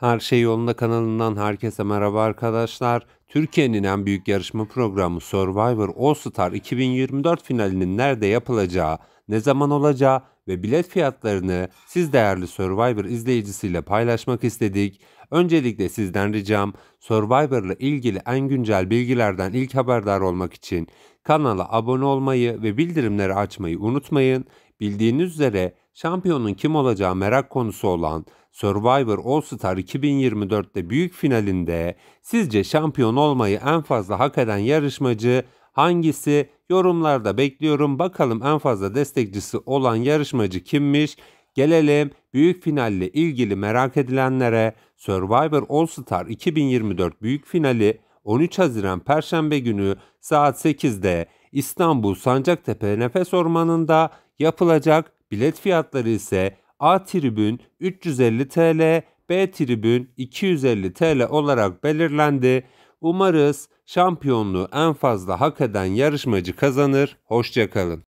Her Şey Yolunda kanalından herkese merhaba arkadaşlar. Türkiye'nin en büyük yarışma programı Survivor All Star 2024 finalinin nerede yapılacağı, ne zaman olacağı ve bilet fiyatlarını siz değerli Survivor izleyicisiyle paylaşmak istedik. Öncelikle sizden ricam Survivor'la ilgili en güncel bilgilerden ilk haberdar olmak için kanala abone olmayı ve bildirimleri açmayı unutmayın. Bildiğiniz üzere şampiyonun kim olacağı merak konusu olan Survivor All Star 2024'te büyük finalinde sizce şampiyon olmayı en fazla hak eden yarışmacı Hangisi? Yorumlarda bekliyorum. Bakalım en fazla destekçisi olan yarışmacı kimmiş? Gelelim büyük finalle ilgili merak edilenlere. Survivor All Star 2024 büyük finali 13 Haziran Perşembe günü saat 8'de İstanbul Sancaktepe Nefes Ormanı'nda yapılacak. Bilet fiyatları ise A tribün 350 TL, B tribün 250 TL olarak belirlendi. Umarız şampiyonluğu en fazla hak eden yarışmacı kazanır. Hoşçakalın.